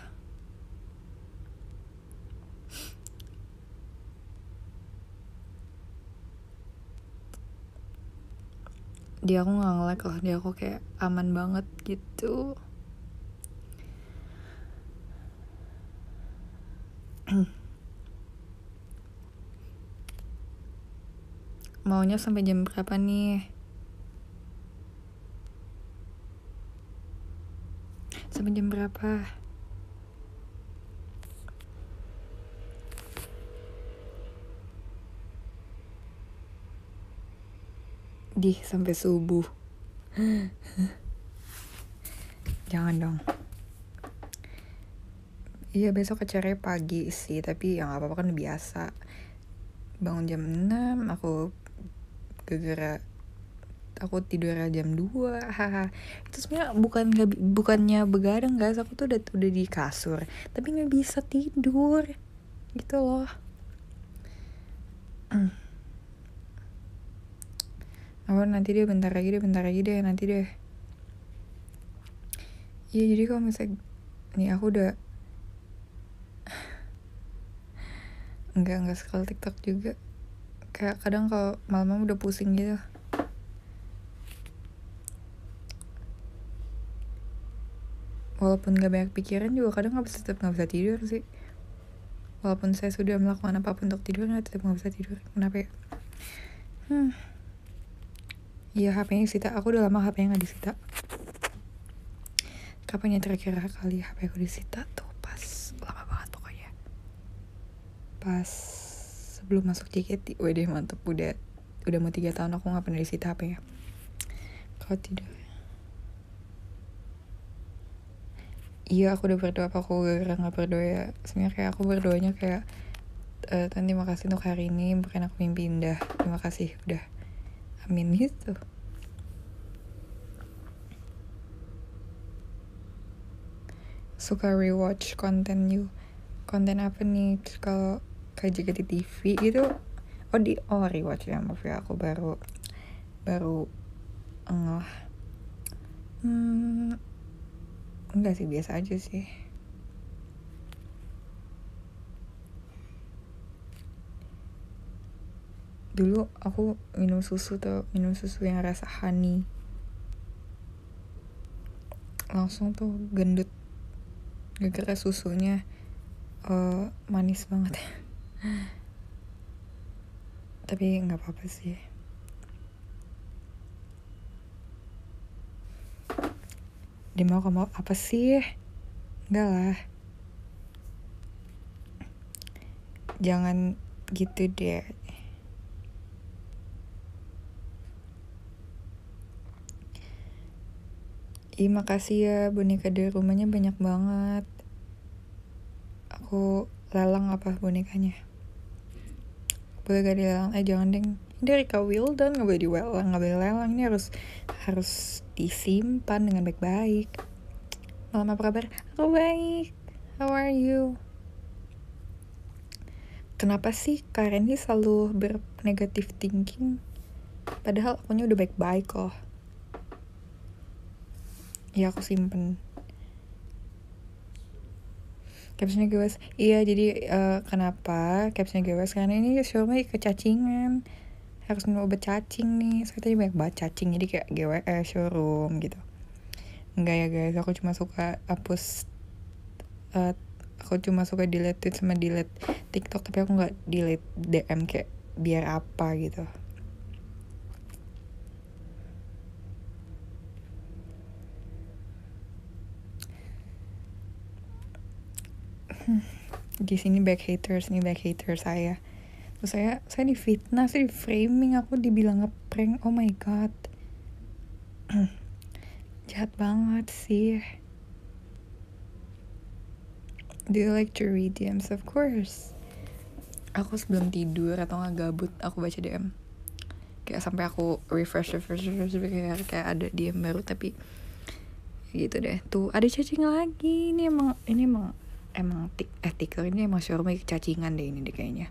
dia aku nggak ngelek lah dia aku kayak aman banget gitu maunya sampai jam berapa nih? Sampai jam berapa? di sampai subuh. (laughs) Jangan dong. Iya besok acaranya pagi sih, tapi yang apa-apa kan biasa. Bangun jam 6, aku gara-gara aku tidur jam 2 haha itu sebenarnya bukan gak, bukannya begadang guys aku tuh udah udah di kasur tapi nggak bisa tidur gitu loh hmm. (clears throat) nanti deh bentar lagi deh bentar lagi deh nanti deh Iya jadi kalau misalnya nih aku udah (sighs) nggak nggak sekali TikTok juga kayak kadang kalau malam-malam udah pusing gitu walaupun gak banyak pikiran juga kadang nggak bisa tetap nggak bisa tidur sih walaupun saya sudah melakukan apapun untuk tidur nggak tetap nggak bisa tidur kenapa ya hmm iya HP-nya disita aku udah lama HP-nya nggak disita kapan ya terakhir kali HP aku disita tuh pas lama banget pokoknya pas sebelum masuk JKT Waduh mantep udah udah mau tiga tahun aku nggak pernah disita apa ya Kau tidak iya aku udah berdoa apa aku gara pernah nggak berdoa ya sebenarnya kayak aku berdoanya kayak e, eh, Tuhan terima kasih untuk hari ini bukan aku mimpi indah terima kasih udah amin gitu suka rewatch konten you konten apa nih kalau ke TV gitu oh di oh rewatch ya movie ya. aku baru baru uh, hmm, enggak sih biasa aja sih dulu aku minum susu tuh minum susu yang rasa honey langsung tuh gendut gara-gara susunya uh, manis banget ya (laughs) tapi nggak apa-apa sih dia mau kamu apa sih enggak lah jangan gitu deh Ih makasih ya boneka dari rumahnya banyak banget Aku lelang apa bonekanya boleh gak dilelang eh jangan deng dari will dan nggak boleh dilelang nggak boleh lelang ini harus harus disimpan dengan baik-baik malam apa kabar aku baik how are you kenapa sih Karen ini selalu bernegatif thinking padahal akunya udah baik-baik loh ya aku simpen captionnya GWS iya jadi uh, kenapa captionnya GWS karena ini suami kecacingan harus minum obat cacing nih saya tadi banyak banget cacing jadi kayak GWS eh, showroom gitu enggak ya guys aku cuma suka hapus uh, aku cuma suka delete tweet sama delete TikTok tapi aku nggak delete DM kayak biar apa gitu Hmm. di sini back haters nih back haters saya terus saya saya difitnah sih di framing aku dibilang ngeprank oh my god (clears throat) jahat banget sih do you like to read DMs of course aku sebelum tidur atau nggak gabut aku baca DM kayak sampai aku refresh refresh refresh kayak, kayak ada DM baru tapi gitu deh tuh ada cacing lagi ini emang ini emang emang tik eh ini emang showroom cacingan deh ini deh kayaknya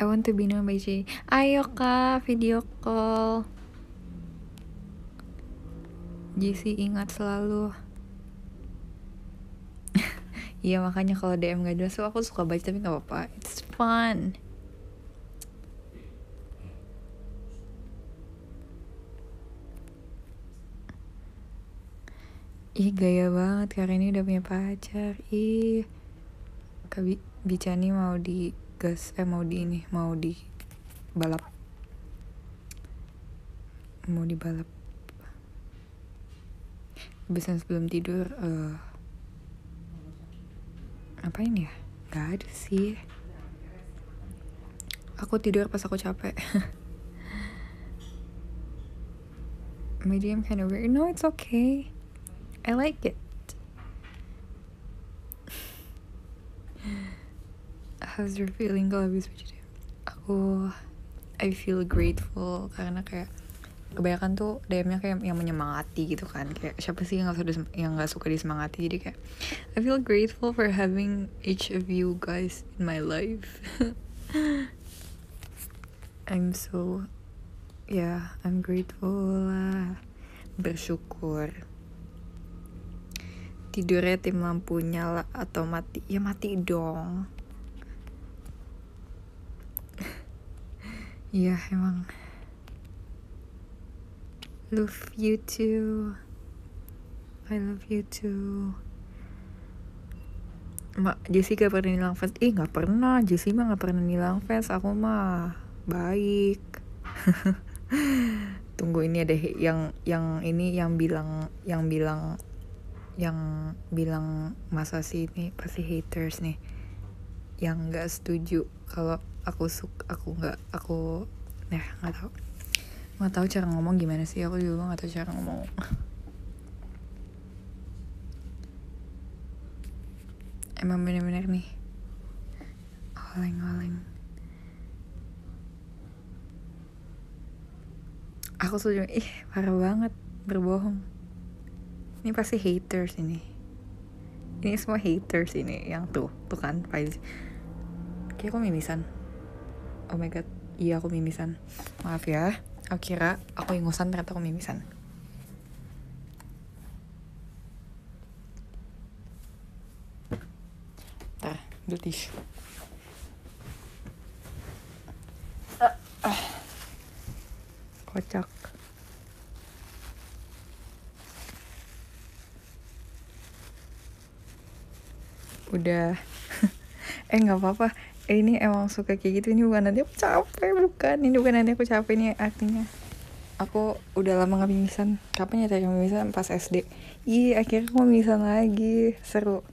I want to be known by Jay. Ayo kak, video call. JC ingat selalu. Iya makanya kalau DM gak jelas aku suka baca tapi gak apa-apa. It's fun. Ih gaya banget karena ini udah punya pacar. Ih. Kak Bicani mau di gas eh mau di ini mau di balap mau di balap bisa sebelum tidur uh, apain ya nggak ada sih aku tidur pas aku capek medium kind of weird no it's okay I like it (laughs) how's your feeling kalau habis aku I feel grateful karena kayak kebanyakan tuh DM-nya kayak yang menyemangati gitu kan kayak siapa sih yang gak suka yang gak suka disemangati jadi kayak I feel grateful for having each of you guys in my life (laughs) I'm so yeah I'm grateful lah bersyukur tidurnya tim lampu nyala atau mati ya mati dong (laughs) Iya yeah, emang love you too I love you too Ma Jessie Jessica pernah nilang fans Ih gak pernah Jessie mah gak pernah nilang fans Aku mah baik (laughs) Tunggu ini ada yang yang ini yang bilang yang bilang yang bilang masa sih ini pasti haters nih yang nggak setuju kalau aku suka aku nggak aku nah nggak tahu gak tau cara ngomong gimana sih aku juga gak tau cara ngomong emang bener-bener nih oleng-oleng aku setuju ih parah banget berbohong ini pasti haters ini ini semua haters ini yang tuh tuh kan Faiz kayak aku mimisan oh my god iya aku mimisan maaf ya Aku oh, kira aku ingusan ternyata aku mimisan. Bentar, ambil tisu. Kocak. Udah. (laughs) eh nggak apa-apa Eh, ini emang suka kayak gitu ini bukan nanti aku capek bukan ini bukan nanti aku capek ini artinya aku udah lama nggak mimisan kapan ya tadi mimisan pas SD ih akhirnya aku mimisan lagi seru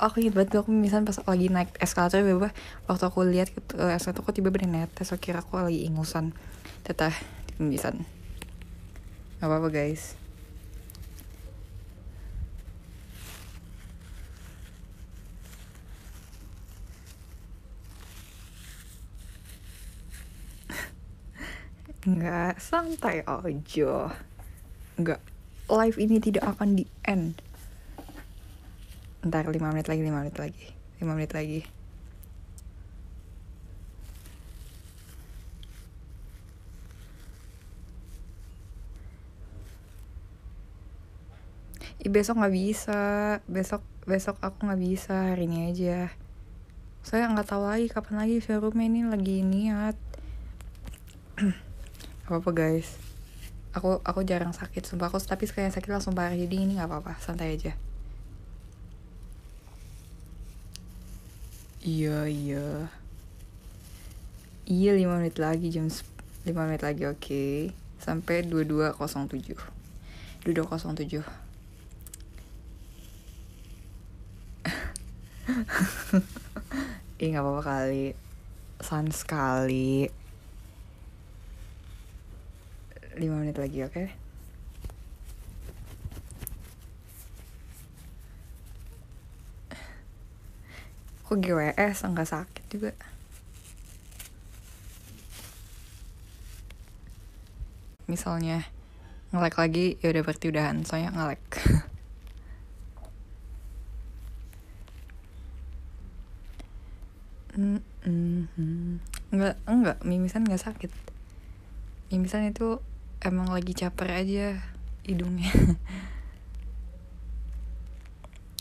aku inget banget aku mimisan pas lagi naik eskalator beberapa waktu aku lihat uh, eskalator aku tiba bernetes aku kira aku lagi ingusan teteh mimisan apa-apa guys Enggak, santai aja. Enggak, live ini tidak akan di end. Ntar 5 menit lagi, 5 menit lagi, 5 menit lagi. Ih, besok nggak bisa, besok besok aku nggak bisa hari ini aja. Saya nggak tahu lagi kapan lagi showroomnya ini lagi niat. (clears throat) apa apa guys aku aku jarang sakit sumpah aku tapi sekali sakit langsung parah jadi ini nggak apa-apa santai aja iya iya iya lima menit lagi jam lima menit lagi oke okay. sampai 2207 2207 (laughs) Ih eh, gak apa-apa kali sun sekali 5 menit lagi oke okay? kok GWS enggak sakit juga misalnya ngelek lagi ya udah berarti udahan soalnya ngelek (laughs) mm -hmm. nggak enggak mimisan nggak sakit mimisan itu emang lagi caper aja hidungnya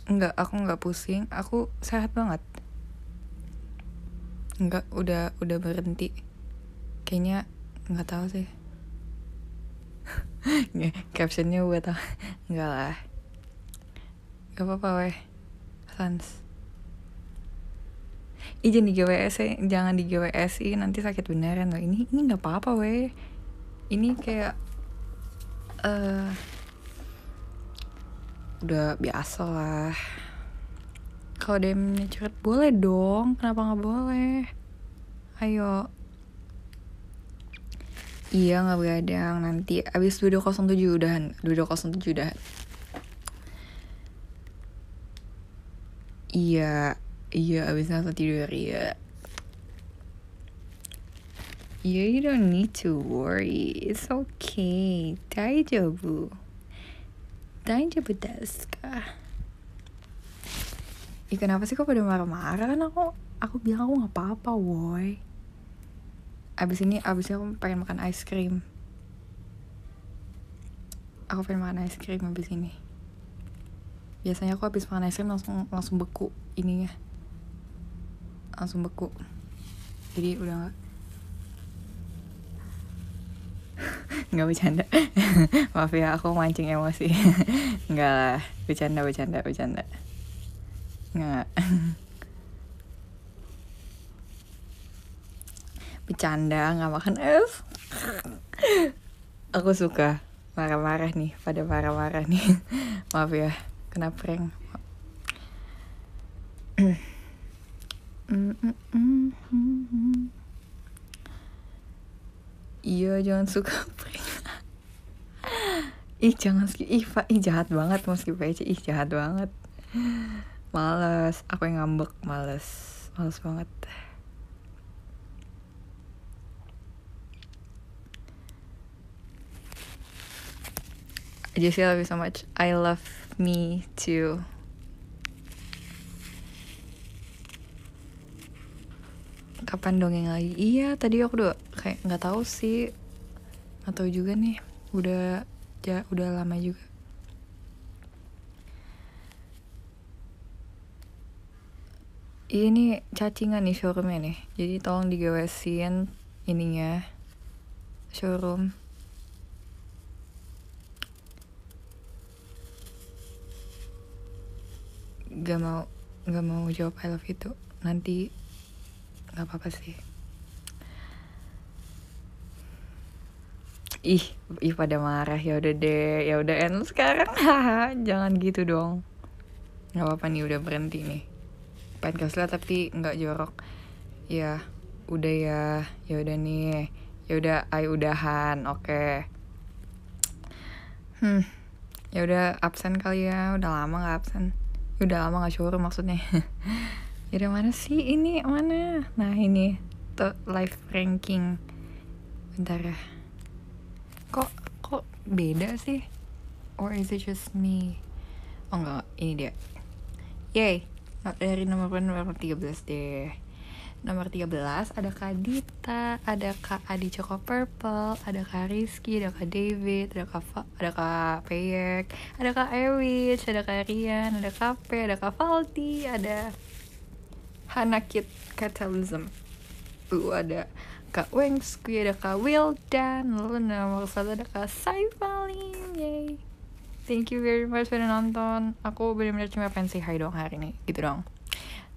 nggak aku nggak pusing aku sehat banget nggak udah udah berhenti kayaknya nggak tahu sih (laughs) captionnya gue tau nggak lah gak apa-apa weh sans ijin di GWS eh. jangan di GWS nanti sakit beneran loh ini ini nggak apa-apa weh ini kayak uh, udah biasa lah kalau dia nya boleh dong kenapa nggak boleh ayo iya nggak yang nanti abis tujuh udahan tujuh udahan iya iya abis nanti tidur iya You don't need to worry. It's okay. 大丈夫。大丈夫ですか？Ih kenapa sih kok pada marah-marah kan aku aku bilang aku nggak apa-apa woi. Abis ini abis ini aku pengen makan ice cream. Aku pengen makan ice cream abis ini. Biasanya aku abis makan ice cream langsung langsung beku ininya. Langsung beku. Jadi udah gak nggak bercanda (laughs) maaf ya aku mancing emosi (laughs) nggak lah bercanda bercanda bercanda nggak (laughs) bercanda nggak makan es aku suka marah-marah nih pada marah-marah nih maaf ya kena prank (clears throat) mm -mm -mm -mm -mm. mm iya jangan suka (laughs) ih jangan suka ih, fa, ih jahat banget skip aja ih jahat banget males aku yang ngambek males males banget Jesse love you so much I love me too kapan dongeng lagi iya tadi aku udah kayak nggak tahu sih nggak tahu juga nih udah ja, udah lama juga iya, ini cacingan nih showroomnya nih jadi tolong digawesin ininya showroom gak mau gak mau jawab I love itu nanti nggak apa-apa sih ih ih pada marah ya udah deh ya udah end sekarang (laughs) jangan gitu dong nggak apa-apa nih udah berhenti nih pengen lah tapi nggak jorok ya udah ya ya udah nih ya udah ay udahan oke okay. hmm ya udah absen kali ya udah lama nggak absen udah lama nggak showroom maksudnya (laughs) Yaudah mana sih ini mana? Nah ini tuh live ranking. Bentar ya. Kok kok beda sih? Or is it just me? Oh enggak, ini dia. Yay, dari nomor nomor 13 deh. Nomor 13 ada Kak Dita, ada Kak Adi Coko Purple, ada Kak Rizky, ada Kak David, ada Kak, Fa, ada Kak Peyek, ada Kak Ewich, ada Kak Rian, ada Kak P, ada Kak valti ada Hanakit Catalism uh, ada Kak Wengski, ada Kak Will lalu nama satu ada Kak Saifalin. yay. Thank you very much sudah nonton. Aku benar-benar cuma pengen say hi dong hari ini, gitu dong.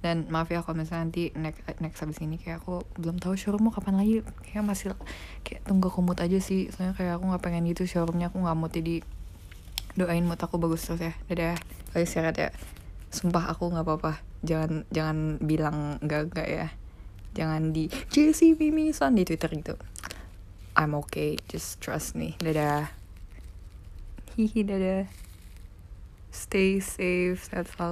Dan maaf ya kalau misalnya nanti next eh, next abis ini kayak aku belum tahu showroom mau kapan lagi. Kayak masih kayak tunggu komut aja sih. Soalnya kayak aku gak pengen gitu showroomnya aku gak mau jadi doain mood aku bagus terus ya. Dadah. Kali sehat ya sumpah aku nggak apa-apa jangan jangan bilang nggak-nggak ya jangan di Mimi, Sun di Twitter gitu I'm okay just trust me dadah hihi dadah stay safe that's all.